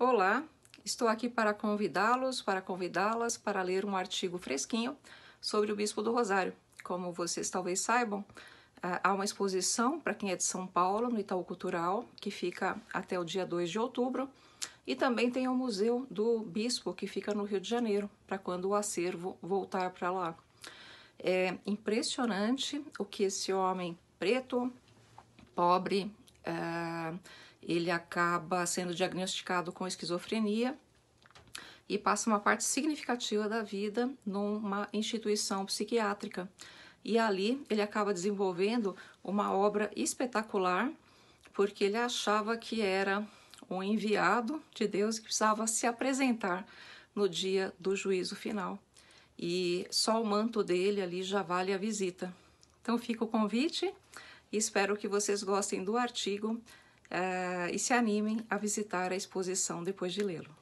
Olá, estou aqui para convidá-los, para convidá-las para ler um artigo fresquinho sobre o Bispo do Rosário. Como vocês talvez saibam, eh, há uma exposição para quem é de São Paulo, no Itaú Cultural, que fica até o dia 2 de outubro, e também tem o Museu do Bispo, que fica no Rio de Janeiro, para quando o acervo voltar para lá. É impressionante o que esse homem preto, pobre, ele acaba sendo diagnosticado com esquizofrenia e passa uma parte significativa da vida numa instituição psiquiátrica. E ali ele acaba desenvolvendo uma obra espetacular, porque ele achava que era um enviado de Deus que precisava se apresentar no dia do juízo final. E só o manto dele ali já vale a visita. Então fica o convite e espero que vocês gostem do artigo uh, e se animem a visitar a exposição depois de lê-lo.